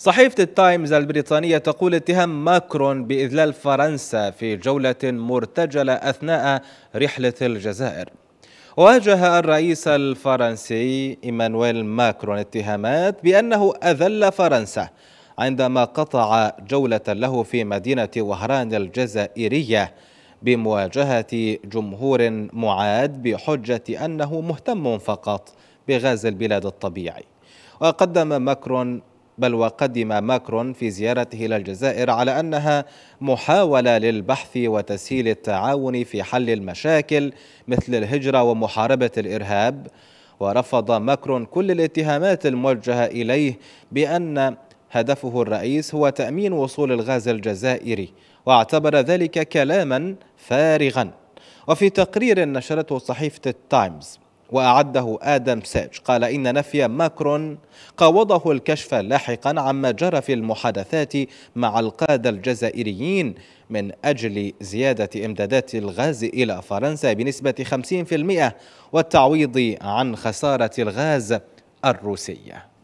صحيفة التايمز البريطانية تقول اتهام ماكرون بإذلال فرنسا في جولة مرتجلة أثناء رحلة الجزائر واجه الرئيس الفرنسي إيمانويل ماكرون اتهامات بأنه أذل فرنسا عندما قطع جولة له في مدينة وهران الجزائرية بمواجهة جمهور معاد بحجة أنه مهتم فقط بغاز البلاد الطبيعي وقدم ماكرون بل وقدم ماكرون في زيارته إلى الجزائر على أنها محاولة للبحث وتسهيل التعاون في حل المشاكل مثل الهجرة ومحاربة الإرهاب ورفض ماكرون كل الاتهامات الموجهة إليه بأن هدفه الرئيس هو تأمين وصول الغاز الجزائري واعتبر ذلك كلاما فارغا وفي تقرير نشرته صحيفة التايمز وأعده آدم ساج قال إن نفي ماكرون قاوضه الكشف لاحقا عما جرى في المحادثات مع القادة الجزائريين من أجل زيادة إمدادات الغاز إلى فرنسا بنسبة 50% والتعويض عن خسارة الغاز الروسية